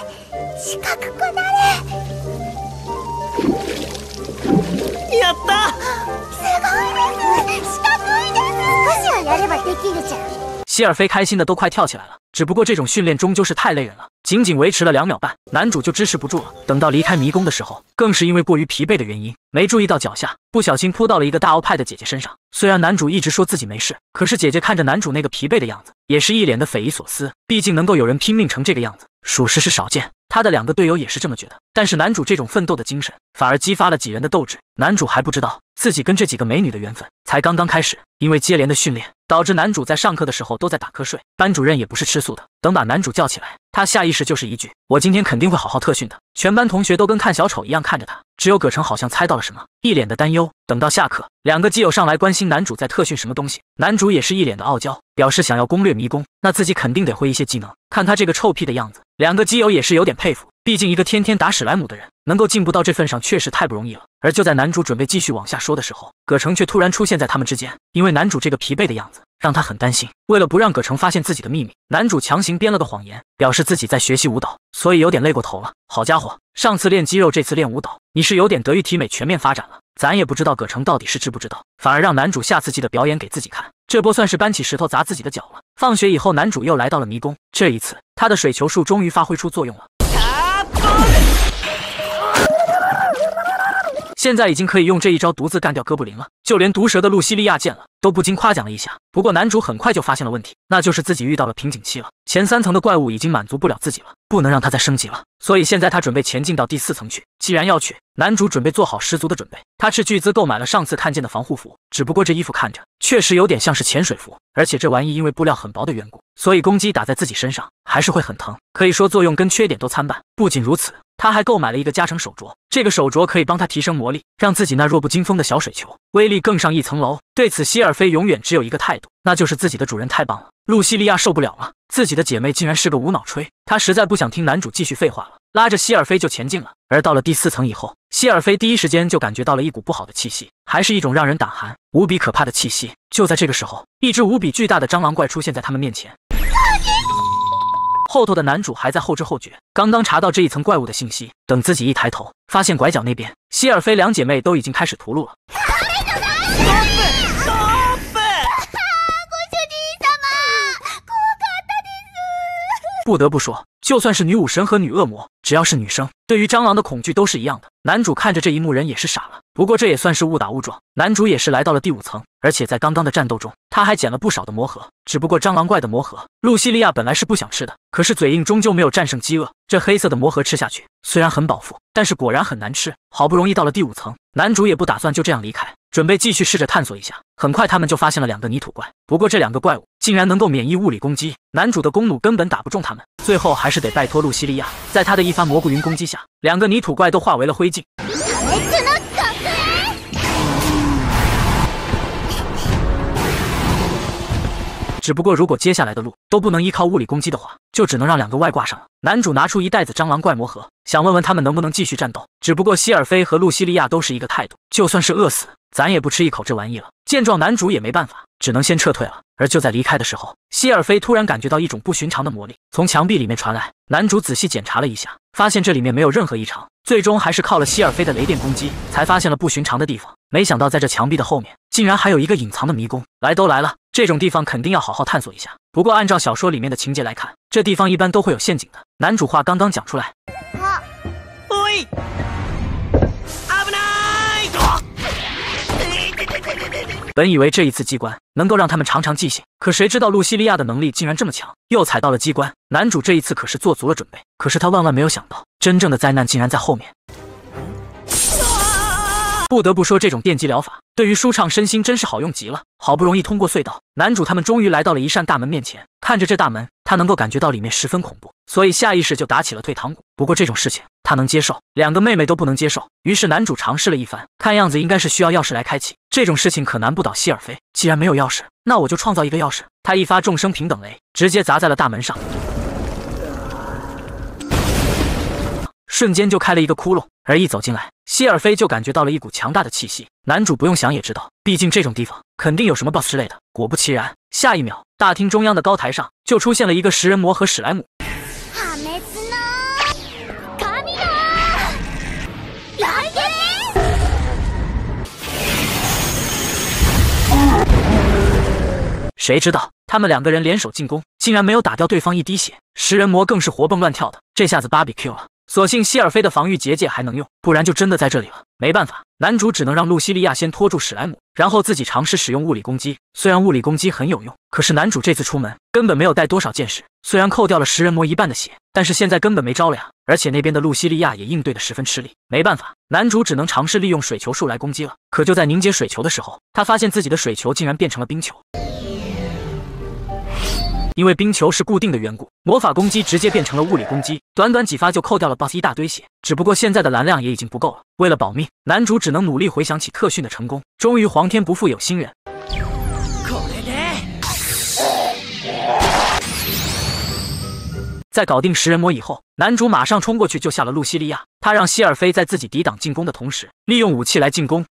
希尔菲开心的都快跳起来了，只不过这种训练终究是太累人了，仅仅维持了两秒半，男主就支持不住了。等到离开迷宫的时候，更是因为过于疲惫的原因，没注意到脚下，不小心扑到了一个大欧派的姐姐身上。虽然男主一直说自己没事，可是姐姐看着男主那个疲惫的样子，也是一脸的匪夷所思。毕竟能够有人拼命成这个样子，属实是少见。他的两个队友也是这么觉得，但是男主这种奋斗的精神反而激发了几人的斗志。男主还不知道自己跟这几个美女的缘分才刚刚开始。因为接连的训练，导致男主在上课的时候都在打瞌睡。班主任也不是吃素的，等把男主叫起来，他下意识就是一句：“我今天肯定会好好特训的。”全班同学都跟看小丑一样看着他，只有葛城好像猜到了什么，一脸的担忧。等到下课，两个基友上来关心男主在特训什么东西，男主也是一脸的傲娇，表示想要攻略迷宫，那自己肯定得会一些技能。看他这个臭屁的样子。两个基友也是有点佩服，毕竟一个天天打史莱姆的人能够进步到这份上，确实太不容易了。而就在男主准备继续往下说的时候，葛城却突然出现在他们之间，因为男主这个疲惫的样子让他很担心。为了不让葛城发现自己的秘密，男主强行编了个谎言，表示自己在学习舞蹈，所以有点累过头了。好家伙，上次练肌肉，这次练舞蹈，你是有点德育体美全面发展了。咱也不知道葛城到底是知不知道，反而让男主下次记得表演给自己看，这波算是搬起石头砸自己的脚了。放学以后，男主又来到了迷宫。这一次，他的水球术终于发挥出作用了。现在已经可以用这一招独自干掉哥布林了，就连毒蛇的露西利亚见了都不禁夸奖了一下。不过男主很快就发现了问题，那就是自己遇到了瓶颈期了。前三层的怪物已经满足不了自己了，不能让他再升级了。所以现在他准备前进到第四层去。既然要去，男主准备做好十足的准备。他斥巨资购买了上次看见的防护服，只不过这衣服看着确实有点像是潜水服，而且这玩意因为布料很薄的缘故，所以攻击打在自己身上还是会很疼，可以说作用跟缺点都参半。不仅如此。他还购买了一个加成手镯，这个手镯可以帮他提升魔力，让自己那弱不禁风的小水球威力更上一层楼。对此，希尔飞永远只有一个态度，那就是自己的主人太棒了。露西利亚受不了了，自己的姐妹竟然是个无脑吹，她实在不想听男主继续废话了，拉着希尔飞就前进了。而到了第四层以后，希尔飞第一时间就感觉到了一股不好的气息，还是一种让人胆寒、无比可怕的气息。就在这个时候，一只无比巨大的蟑螂怪出现在他们面前。后头的男主还在后知后觉，刚刚查到这一层怪物的信息，等自己一抬头，发现拐角那边希尔菲两姐妹都已经开始屠戮了。不得不说，就算是女武神和女恶魔，只要是女生，对于蟑螂的恐惧都是一样的。男主看着这一幕，人也是傻了。不过这也算是误打误撞，男主也是来到了第五层，而且在刚刚的战斗中。他还捡了不少的魔盒，只不过蟑螂怪的魔盒，露西利亚本来是不想吃的，可是嘴硬终究没有战胜饥饿。这黑色的魔盒吃下去虽然很饱腹，但是果然很难吃。好不容易到了第五层，男主也不打算就这样离开，准备继续试着探索一下。很快他们就发现了两个泥土怪，不过这两个怪物竟然能够免疫物理攻击，男主的弓弩根本打不中他们，最后还是得拜托露西利亚，在他的一发蘑菇云攻击下，两个泥土怪都化为了灰烬。只不过，如果接下来的路都不能依靠物理攻击的话，就只能让两个外挂上了。男主拿出一袋子蟑螂怪魔盒，想问问他们能不能继续战斗。只不过希尔菲和露西利亚都是一个态度，就算是饿死，咱也不吃一口这玩意了。见状，男主也没办法，只能先撤退了。而就在离开的时候，希尔菲突然感觉到一种不寻常的魔力从墙壁里面传来。男主仔细检查了一下，发现这里面没有任何异常，最终还是靠了希尔菲的雷电攻击才发现了不寻常的地方。没想到，在这墙壁的后面，竟然还有一个隐藏的迷宫。来都来了。这种地方肯定要好好探索一下。不过按照小说里面的情节来看，这地方一般都会有陷阱的。男主话刚刚讲出来，本以为这一次机关能够让他们长长记性，可谁知道露西利亚的能力竟然这么强，又踩到了机关。男主这一次可是做足了准备，可是他万万没有想到，真正的灾难竟然在后面。不得不说，这种电击疗法对于舒畅身心真是好用极了。好不容易通过隧道，男主他们终于来到了一扇大门面前。看着这大门，他能够感觉到里面十分恐怖，所以下意识就打起了退堂鼓。不过这种事情他能接受，两个妹妹都不能接受。于是男主尝试了一番，看样子应该是需要钥匙来开启。这种事情可难不倒希尔菲。既然没有钥匙，那我就创造一个钥匙。他一发众生平等雷，直接砸在了大门上。瞬间就开了一个窟窿，而一走进来，希尔菲就感觉到了一股强大的气息。男主不用想也知道，毕竟这种地方肯定有什么 boss 之类的。果不其然，下一秒，大厅中央的高台上就出现了一个食人魔和史莱姆。谁知道他们两个人联手进攻，竟然没有打掉对方一滴血？食人魔更是活蹦乱跳的，这下子芭比 q 了。所幸希尔菲的防御结界还能用，不然就真的在这里了。没办法，男主只能让露西利亚先拖住史莱姆，然后自己尝试使用物理攻击。虽然物理攻击很有用，可是男主这次出门根本没有带多少剑士。虽然扣掉了食人魔一半的血，但是现在根本没招了呀！而且那边的露西利亚也应对得十分吃力。没办法，男主只能尝试利用水球术来攻击了。可就在凝结水球的时候，他发现自己的水球竟然变成了冰球。因为冰球是固定的缘故，魔法攻击直接变成了物理攻击，短短几发就扣掉了 boss 一大堆血。只不过现在的蓝量也已经不够了，为了保命，男主只能努力回想起特训的成功。终于，皇天不负有心人。在搞定食人魔以后，男主马上冲过去救下了露西利亚。他让希尔菲在自己抵挡进攻的同时，利用武器来进攻。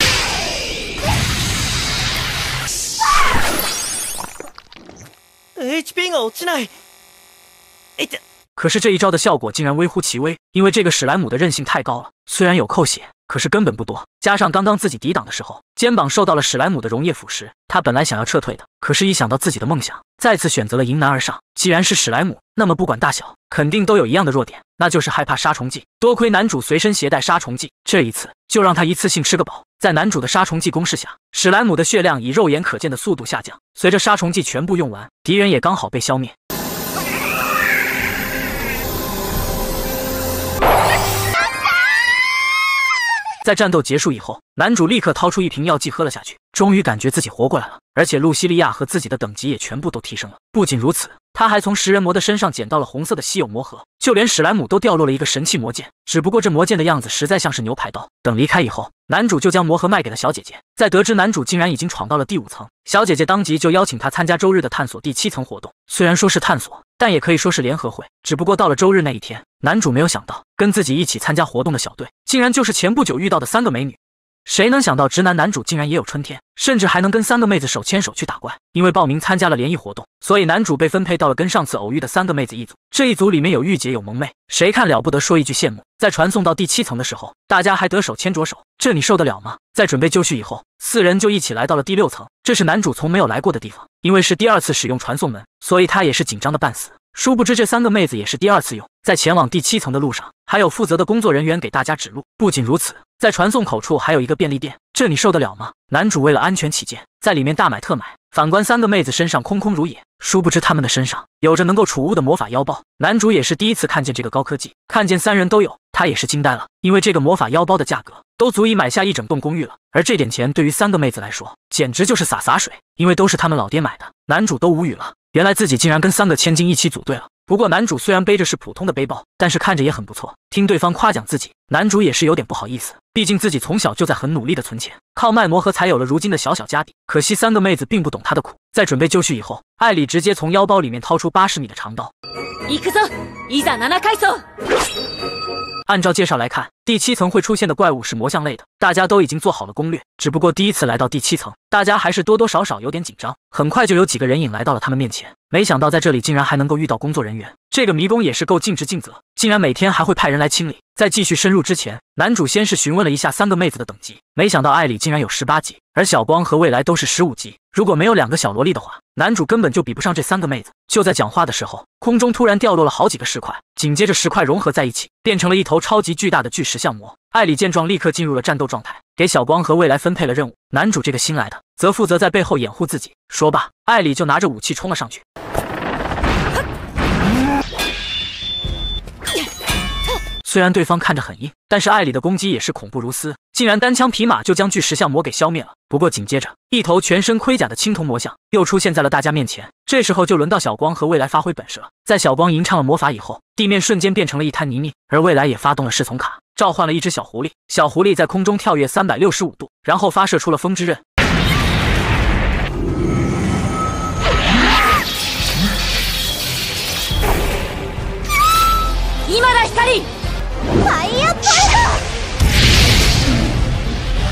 HP が落ちないいて可是这一招的效果竟然微乎其微，因为这个史莱姆的韧性太高了。虽然有扣血，可是根本不多。加上刚刚自己抵挡的时候，肩膀受到了史莱姆的溶液腐蚀。他本来想要撤退的，可是一想到自己的梦想，再次选择了迎难而上。既然是史莱姆，那么不管大小，肯定都有一样的弱点，那就是害怕杀虫剂。多亏男主随身携带杀虫剂，这一次就让他一次性吃个饱。在男主的杀虫剂攻势下，史莱姆的血量以肉眼可见的速度下降。随着杀虫剂全部用完，敌人也刚好被消灭。在战斗结束以后，男主立刻掏出一瓶药剂喝了下去。终于感觉自己活过来了，而且露西利亚和自己的等级也全部都提升了。不仅如此，他还从食人魔的身上捡到了红色的稀有魔盒，就连史莱姆都掉落了一个神器魔剑。只不过这魔剑的样子实在像是牛排刀。等离开以后，男主就将魔盒卖给了小姐姐。在得知男主竟然已经闯到了第五层，小姐姐当即就邀请他参加周日的探索第七层活动。虽然说是探索，但也可以说是联合会。只不过到了周日那一天，男主没有想到，跟自己一起参加活动的小队，竟然就是前不久遇到的三个美女。谁能想到直男男主竟然也有春天，甚至还能跟三个妹子手牵手去打怪？因为报名参加了联谊活动，所以男主被分配到了跟上次偶遇的三个妹子一组。这一组里面有御姐，有萌妹，谁看了不得说一句羡慕？在传送到第七层的时候，大家还得手牵着手，这你受得了吗？在准备就绪以后，四人就一起来到了第六层，这是男主从没有来过的地方。因为是第二次使用传送门，所以他也是紧张的半死。殊不知这三个妹子也是第二次用，在前往第七层的路上，还有负责的工作人员给大家指路。不仅如此。在传送口处还有一个便利店，这你受得了吗？男主为了安全起见，在里面大买特买。反观三个妹子身上空空如也，殊不知她们的身上有着能够储物的魔法腰包。男主也是第一次看见这个高科技，看见三人都有，他也是惊呆了，因为这个魔法腰包的价格都足以买下一整栋公寓了。而这点钱对于三个妹子来说，简直就是洒洒水，因为都是他们老爹买的。男主都无语了，原来自己竟然跟三个千金一起组队了。不过男主虽然背着是普通的背包，但是看着也很不错。听对方夸奖自己，男主也是有点不好意思。毕竟自己从小就在很努力的存钱，靠卖魔盒才有了如今的小小家底。可惜三个妹子并不懂他的苦。在准备就绪以后，艾里直接从腰包里面掏出八十米的长刀。按照介绍来看，第七层会出现的怪物是魔像类的，大家都已经做好了攻略，只不过第一次来到第七层，大家还是多多少少有点紧张。很快就有几个人影来到了他们面前，没想到在这里竟然还能够遇到工作人员。这个迷宫也是够尽职尽责，竟然每天还会派人来清理。在继续深入之前，男主先是询问了一下三个妹子的等级，没想到艾里竟然有十八级，而小光和未来都是十五级。如果没有两个小萝莉的话，男主根本就比不上这三个妹子。就在讲话的时候，空中突然掉落了好几个石块，紧接着石块融合在一起，变成了一头超级巨大的巨石像魔。艾里见状，立刻进入了战斗状态，给小光和未来分配了任务，男主这个新来的则负责在背后掩护自己。说罢，艾里就拿着武器冲了上去。虽然对方看着很硬，但是艾里的攻击也是恐怖如斯，竟然单枪匹马就将巨石像魔给消灭了。不过紧接着，一头全身盔甲的青铜魔像又出现在了大家面前。这时候就轮到小光和未来发挥本事了。在小光吟唱了魔法以后，地面瞬间变成了一滩泥泞，而未来也发动了侍从卡，召唤了一只小狐狸。小狐狸在空中跳跃三百六十五度，然后发射出了风之刃。来呀来呀！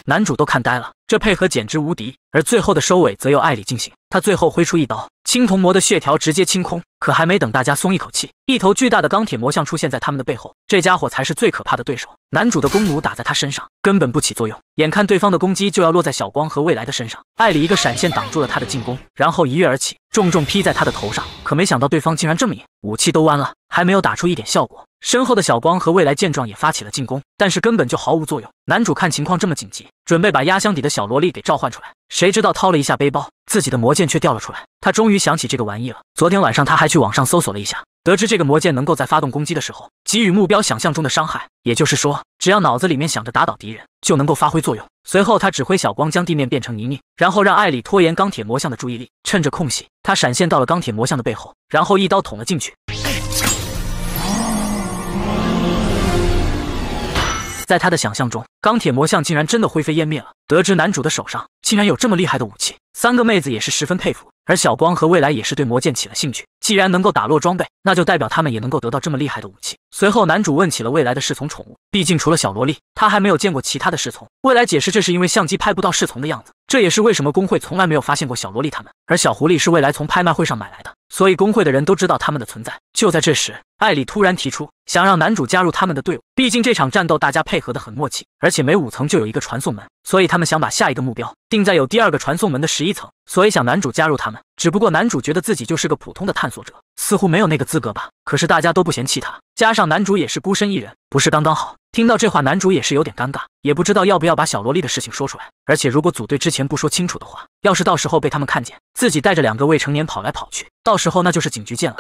男主都看呆了，这配合简直无敌。而最后的收尾则由艾里进行，他最后挥出一刀，青铜魔的血条直接清空。可还没等大家松一口气，一头巨大的钢铁魔像出现在他们的背后，这家伙才是最可怕的对手。男主的弓弩打在他身上根本不起作用，眼看对方的攻击就要落在小光和未来的身上，艾里一个闪现挡住了他的进攻，然后一跃而起，重重劈在他的头上。可没想到对方竟然这么硬，武器都弯了，还没有打出一点效果。身后的小光和未来见状也发起了进攻，但是根本就毫无作用。男主看情况这么紧急，准备把压箱底的小萝莉给召唤出来。谁知道掏了一下背包，自己的魔剑却掉了出来。他终于想起这个玩意了。昨天晚上他还去网上搜索了一下，得知这个魔剑能够在发动攻击的时候给予目标想象中的伤害，也就是说，只要脑子里面想着打倒敌人，就能够发挥作用。随后他指挥小光将地面变成泥泞，然后让艾里拖延钢铁魔像的注意力。趁着空隙，他闪现到了钢铁魔像的背后，然后一刀捅了进去。在他的想象中，钢铁魔像竟然真的灰飞烟灭了。得知男主的手上竟然有这么厉害的武器，三个妹子也是十分佩服。而小光和未来也是对魔剑起了兴趣。既然能够打落装备，那就代表他们也能够得到这么厉害的武器。随后，男主问起了未来的侍从宠物，毕竟除了小萝莉，他还没有见过其他的侍从。未来解释，这是因为相机拍不到侍从的样子，这也是为什么工会从来没有发现过小萝莉他们。而小狐狸是未来从拍卖会上买来的。所以工会的人都知道他们的存在。就在这时，艾丽突然提出想让男主加入他们的队伍。毕竟这场战斗大家配合的很默契，而且每五层就有一个传送门，所以他们想把下一个目标定在有第二个传送门的十一层。所以想男主加入他们。只不过男主觉得自己就是个普通的探索者，似乎没有那个资格吧。可是大家都不嫌弃他。加上男主也是孤身一人，不是刚刚好。听到这话，男主也是有点尴尬，也不知道要不要把小萝莉的事情说出来。而且如果组队之前不说清楚的话，要是到时候被他们看见，自己带着两个未成年跑来跑去，到时候那就是警局见了。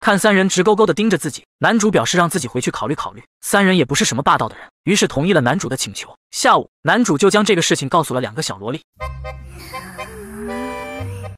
看三人直勾勾的盯着自己，男主表示让自己回去考虑考虑。三人也不是什么霸道的人，于是同意了男主的请求。下午，男主就将这个事情告诉了两个小萝莉。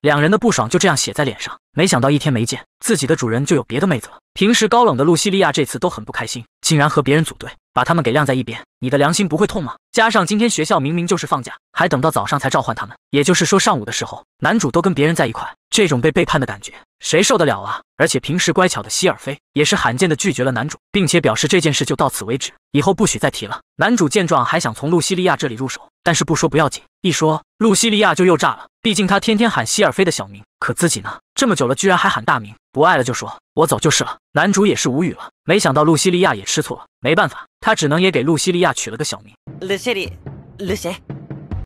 两人的不爽就这样写在脸上，没想到一天没见，自己的主人就有别的妹子了。平时高冷的露西利亚这次都很不开心，竟然和别人组队，把他们给晾在一边。你的良心不会痛吗？加上今天学校明明就是放假，还等到早上才召唤他们，也就是说上午的时候男主都跟别人在一块，这种被背叛的感觉谁受得了啊？而且平时乖巧的希尔菲也是罕见的拒绝了男主，并且表示这件事就到此为止，以后不许再提了。男主见状还想从露西利亚这里入手。但是不说不要紧，一说露西利亚就又炸了。毕竟他天天喊希尔菲的小名，可自己呢，这么久了居然还喊大名，不爱了就说我走就是了。男主也是无语了，没想到露西利亚也吃醋了。没办法，他只能也给露西利亚取了个小名，露西里，露西。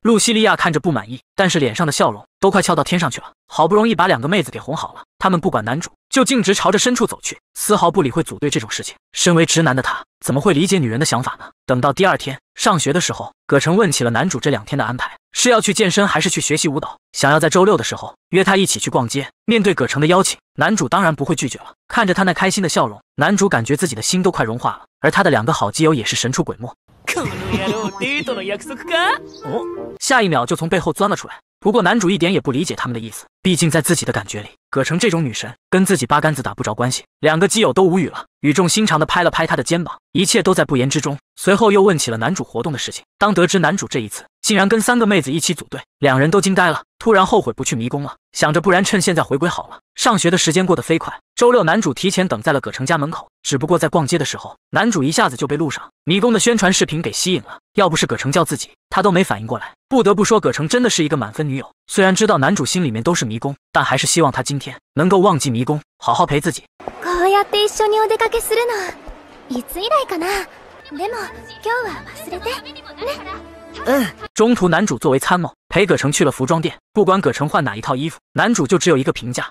露西利亚看着不满意，但是脸上的笑容都快翘到天上去了。好不容易把两个妹子给哄好了，他们不管男主，就径直朝着深处走去，丝毫不理会组队这种事情。身为直男的他，怎么会理解女人的想法呢？等到第二天上学的时候，葛城问起了男主这两天的安排，是要去健身还是去学习舞蹈，想要在周六的时候约他一起去逛街。面对葛城的邀请，男主当然不会拒绝了。看着他那开心的笑容，男主感觉自己的心都快融化了。而他的两个好基友也是神出鬼没。下一秒就从背后钻了出来。不过男主一点也不理解他们的意思，毕竟在自己的感觉里，葛城这种女神跟自己八竿子打不着关系。两个基友都无语了。语重心长地拍了拍他的肩膀，一切都在不言之中。随后又问起了男主活动的事情。当得知男主这一次竟然跟三个妹子一起组队，两人都惊呆了，突然后悔不去迷宫了，想着不然趁现在回归好了。上学的时间过得飞快，周六男主提前等在了葛城家门口。只不过在逛街的时候，男主一下子就被路上迷宫的宣传视频给吸引了，要不是葛城叫自己，他都没反应过来。不得不说，葛城真的是一个满分女友。虽然知道男主心里面都是迷宫，但还是希望他今天能够忘记迷宫，好好陪自己。一お出て玩。嗯，中途男主作为参谋陪葛城去了服装店，不管葛城换哪一套衣服，男主就只有一个评价：。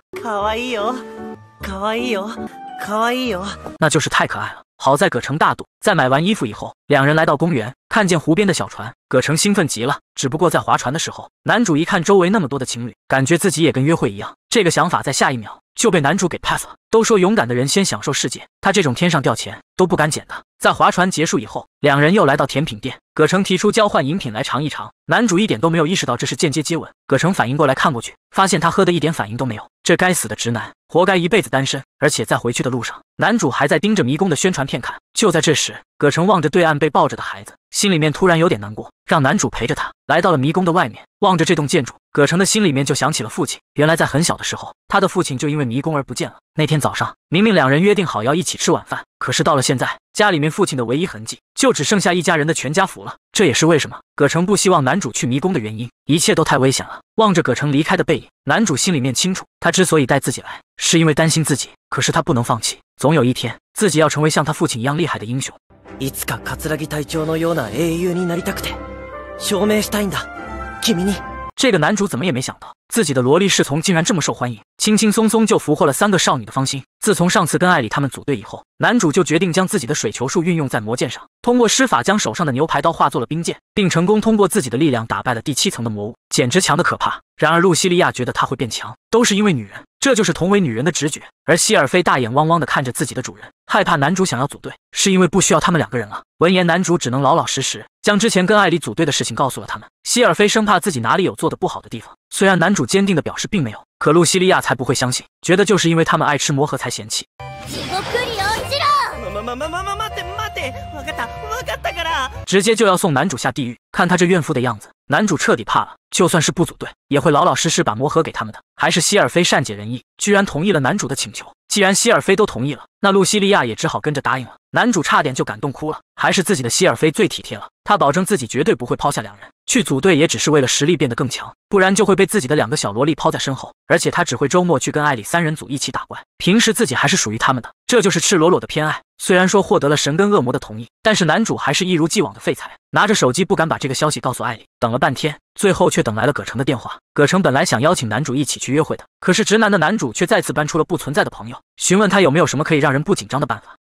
那就是太可爱了。好在葛城大度，在买完衣服以后，两人来到公园，看见湖边的小船，葛城兴奋极了。只不过在划船的时候，男主一看周围那么多的情侣，感觉自己也跟约会一样。这个想法在下一秒就被男主给 pass 了。都说勇敢的人先享受世界，他这种天上掉钱都不敢捡的。在划船结束以后，两人又来到甜品店，葛城提出交换饮品来尝一尝。男主一点都没有意识到这是间接接吻。葛城反应过来，看过去，发现他喝的一点反应都没有。这该死的直男，活该一辈子单身。而且在回去的路上，男主还在盯着迷宫的宣传片看。就在这时，葛城望着对岸被抱着的孩子，心里面突然有点难过，让男主陪着他来到了迷宫的外面，望着这栋建筑，葛城的心里面就想起了父亲。原来在很小的时候，他的父亲就因为迷宫而不见了。那天。早上明明两人约定好要一起吃晚饭，可是到了现在，家里面父亲的唯一痕迹就只剩下一家人的全家福了。这也是为什么葛城不希望男主去迷宫的原因，一切都太危险了。望着葛城离开的背影，男主心里面清楚，他之所以带自己来，是因为担心自己，可是他不能放弃，总有一天自己要成为像他父亲一样厉害的英雄。这个男主怎么也没想到，自己的萝莉侍从竟然这么受欢迎，轻轻松松就俘获了三个少女的芳心。自从上次跟艾里他们组队以后，男主就决定将自己的水球术运用在魔剑上，通过施法将手上的牛排刀化作了冰剑，并成功通过自己的力量打败了第七层的魔物，简直强的可怕。然而露西利亚觉得他会变强，都是因为女人。这就是同为女人的直觉，而希尔菲大眼汪汪的看着自己的主人，害怕男主想要组队，是因为不需要他们两个人了。闻言，男主只能老老实实将之前跟艾丽组队的事情告诉了他们。希尔菲生怕自己哪里有做的不好的地方，虽然男主坚定的表示并没有，可露西利亚才不会相信，觉得就是因为他们爱吃魔盒才嫌弃。直接就要送男主下地狱，看他这怨妇的样子，男主彻底怕了。就算是不组队，也会老老实实把魔盒给他们的。还是希尔菲善解人意，居然同意了男主的请求。既然希尔菲都同意了，那露西利亚也只好跟着答应了。男主差点就感动哭了，还是自己的希尔菲最体贴了。他保证自己绝对不会抛下两人。去组队也只是为了实力变得更强，不然就会被自己的两个小萝莉抛在身后。而且他只会周末去跟艾丽三人组一起打怪，平时自己还是属于他们的。这就是赤裸裸的偏爱。虽然说获得了神跟恶魔的同意，但是男主还是一如既往的废材，拿着手机不敢把这个消息告诉艾丽。等了半天，最后却等来了葛城的电话。葛城本来想邀请男主一起去约会的，可是直男的男主却再次搬出了不存在的朋友，询问他有没有什么可以让人不紧张的办法。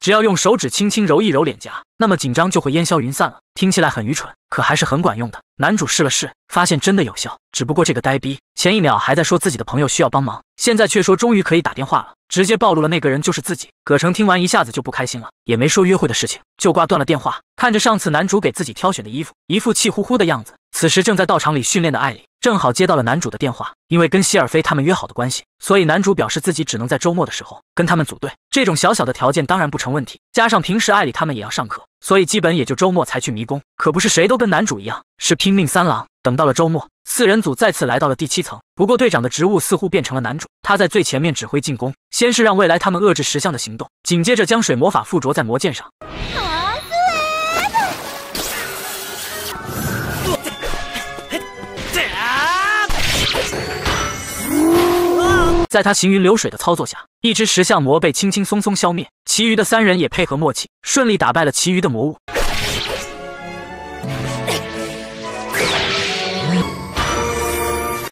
只要用手指轻轻揉一揉脸颊，那么紧张就会烟消云散了。听起来很愚蠢，可还是很管用的。男主试了试，发现真的有效。只不过这个呆逼前一秒还在说自己的朋友需要帮忙，现在却说终于可以打电话了，直接暴露了那个人就是自己。葛城听完一下子就不开心了，也没说约会的事情，就挂断了电话。看着上次男主给自己挑选的衣服，一副气呼呼的样子。此时正在道场里训练的艾莉。正好接到了男主的电话，因为跟希尔菲他们约好的关系，所以男主表示自己只能在周末的时候跟他们组队。这种小小的条件当然不成问题，加上平时艾里他们也要上课，所以基本也就周末才去迷宫。可不是谁都跟男主一样是拼命三郎。等到了周末，四人组再次来到了第七层，不过队长的职务似乎变成了男主，他在最前面指挥进攻，先是让未来他们遏制石像的行动，紧接着将水魔法附着在魔剑上。在他行云流水的操作下，一只石像魔被轻轻松松消灭，其余的三人也配合默契，顺利打败了其余的魔物。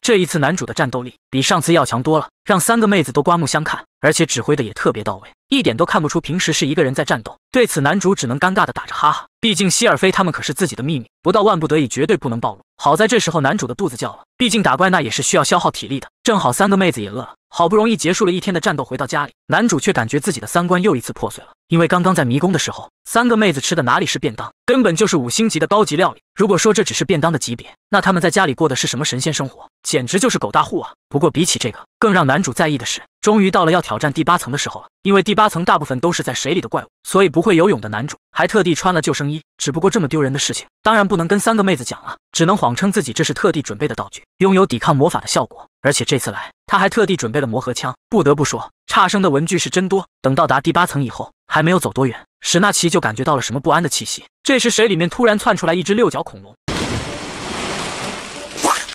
这一次男主的战斗力比上次要强多了，让三个妹子都刮目相看，而且指挥的也特别到位，一点都看不出平时是一个人在战斗。对此男主只能尴尬的打着哈哈，毕竟希尔菲他们可是自己的秘密，不到万不得已绝对不能暴露。好在这时候男主的肚子叫了，毕竟打怪那也是需要消耗体力的，正好三个妹子也饿了。好不容易结束了一天的战斗，回到家里，男主却感觉自己的三观又一次破碎了。因为刚刚在迷宫的时候，三个妹子吃的哪里是便当，根本就是五星级的高级料理。如果说这只是便当的级别，那他们在家里过的是什么神仙生活？简直就是狗大户啊！不过比起这个，更让男主在意的是。终于到了要挑战第八层的时候了，因为第八层大部分都是在水里的怪物，所以不会游泳的男主还特地穿了救生衣。只不过这么丢人的事情，当然不能跟三个妹子讲了，只能谎称自己这是特地准备的道具，拥有抵抗魔法的效果。而且这次来，他还特地准备了魔盒枪。不得不说，差生的文具是真多。等到达第八层以后，还没有走多远，史纳奇就感觉到了什么不安的气息。这时水里面突然窜出来一只六角恐龙，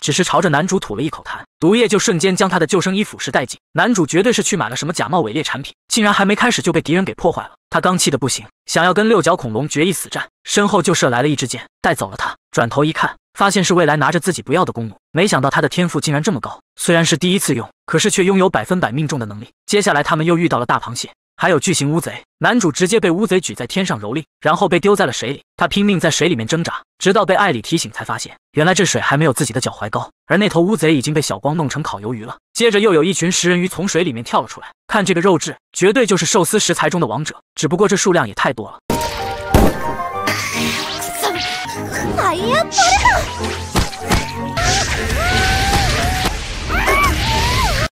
只是朝着男主吐了一口痰。毒液就瞬间将他的救生衣腐蚀殆尽。男主绝对是去买了什么假冒伪劣产品，竟然还没开始就被敌人给破坏了。他刚气得不行，想要跟六角恐龙决一死战，身后就射来了一支箭，带走了他。转头一看，发现是未来拿着自己不要的弓弩。没想到他的天赋竟然这么高，虽然是第一次用，可是却拥有百分百命中的能力。接下来他们又遇到了大螃蟹。还有巨型乌贼，男主直接被乌贼举在天上蹂躏，然后被丢在了水里。他拼命在水里面挣扎，直到被艾里提醒，才发现原来这水还没有自己的脚踝高。而那头乌贼已经被小光弄成烤鱿鱼了。接着又有一群食人鱼从水里面跳了出来，看这个肉质，绝对就是寿司食材中的王者。只不过这数量也太多了。哎呀！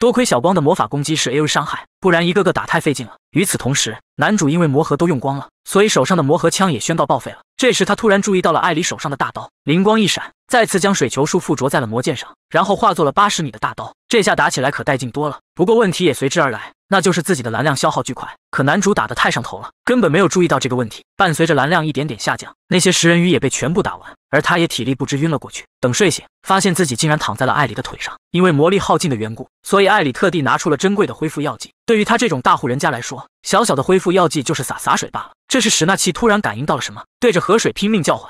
多亏小光的魔法攻击是 a o e 伤害，不然一个个打太费劲了。与此同时，男主因为魔盒都用光了，所以手上的魔盒枪也宣告报废了。这时他突然注意到了艾里手上的大刀，灵光一闪，再次将水球术附着在了魔剑上，然后化作了八十米的大刀。这下打起来可带劲多了。不过问题也随之而来，那就是自己的蓝量消耗巨快。可男主打得太上头了，根本没有注意到这个问题。伴随着蓝量一点点下降，那些食人鱼也被全部打完。而他也体力不支晕了过去。等睡醒，发现自己竟然躺在了艾里的腿上。因为魔力耗尽的缘故，所以艾里特地拿出了珍贵的恢复药剂。对于他这种大户人家来说，小小的恢复药剂就是洒洒水罢了。这是史纳奇突然感应到了什么，对着河水拼命叫唤。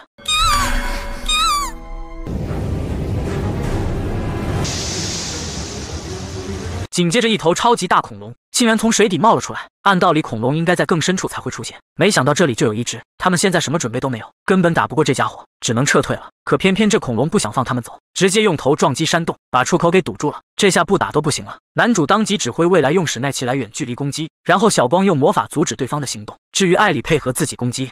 紧接着，一头超级大恐龙竟然从水底冒了出来。按道理，恐龙应该在更深处才会出现，没想到这里就有一只。他们现在什么准备都没有，根本打不过这家伙，只能撤退了。可偏偏这恐龙不想放他们走，直接用头撞击山洞，把出口给堵住了。这下不打都不行了。男主当即指挥未来用史奈奇来远距离攻击，然后小光用魔法阻止对方的行动。至于艾里，配合自己攻击。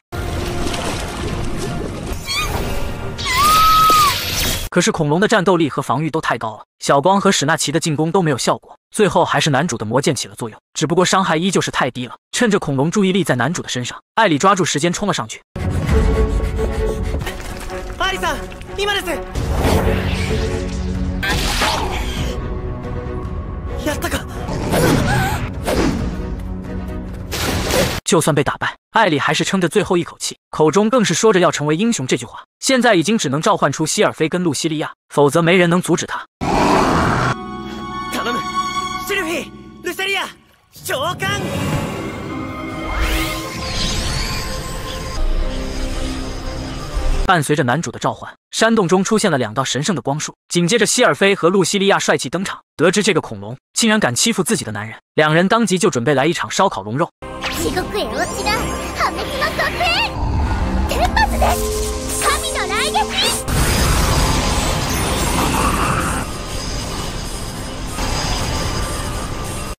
可是恐龙的战斗力和防御都太高了，小光和史纳奇的进攻都没有效果，最后还是男主的魔剑起了作用，只不过伤害依旧是太低了。趁着恐龙注意力在男主的身上，艾里抓住时间冲了上去。就算被打败，艾里还是撑着最后一口气，口中更是说着要成为英雄这句话。现在已经只能召唤出希尔菲跟露西利亚，否则没人能阻止他。露西利亚，伴随着男主的召唤，山洞中出现了两道神圣的光束。紧接着，希尔菲和露西利亚帅气登场。得知这个恐龙竟然敢欺负自己的男人，两人当即就准备来一场烧烤龙肉。地獄への落ちが破滅の火星！天罰です！神の来で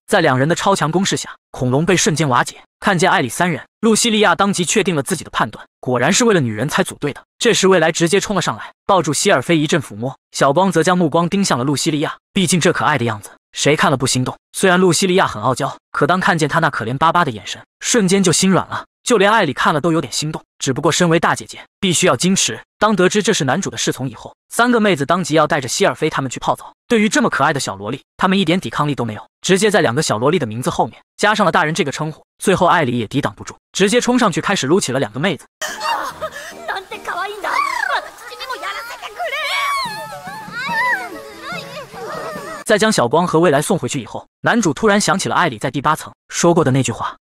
在两人的超强攻势下，恐龙被瞬间瓦解。看见艾里三人，露西利亚当即确定了自己的判断，果然是为了女人才组队的。这时，未来直接冲了上来，抱住希尔菲一阵抚摸。小光则将目光盯向了露西利亚，毕竟这可爱的样子。谁看了不心动？虽然露西利亚很傲娇，可当看见她那可怜巴巴的眼神，瞬间就心软了。就连艾里看了都有点心动，只不过身为大姐姐，必须要矜持。当得知这是男主的侍从以后，三个妹子当即要带着希尔菲他们去泡澡。对于这么可爱的小萝莉，他们一点抵抗力都没有，直接在两个小萝莉的名字后面加上了“大人”这个称呼。最后艾里也抵挡不住，直接冲上去开始撸起了两个妹子。在将小光和未来送回去以后，男主突然想起了艾里在第八层说过的那句话。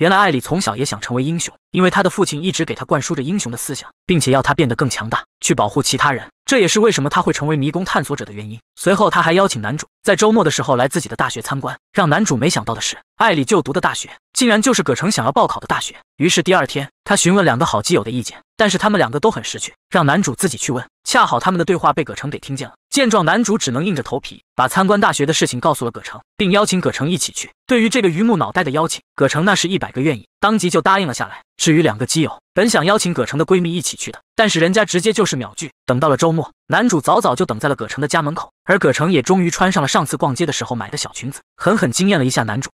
原来艾里从小也想成为英雄，因为他的父亲一直给他灌输着英雄的思想，并且要他变得更强大，去保护其他人。这也是为什么他会成为迷宫探索者的原因。随后他还邀请男主在周末的时候来自己的大学参观。让男主没想到的是，艾里就读的大学竟然就是葛城想要报考的大学。于是第二天，他询问两个好基友的意见，但是他们两个都很识趣，让男主自己去问。恰好他们的对话被葛城给听见了，见状，男主只能硬着头皮把参观大学的事情告诉了葛城，并邀请葛城一起去。对于这个榆木脑袋的邀请，葛城那是一百个愿意，当即就答应了下来。至于两个基友，本想邀请葛城的闺蜜一起去的，但是人家直接就是秒拒。等到了周末，男主早早就等在了葛城的家门口，而葛城也终于穿上了上次逛街的时候买的小裙子，狠狠惊艳了一下男主。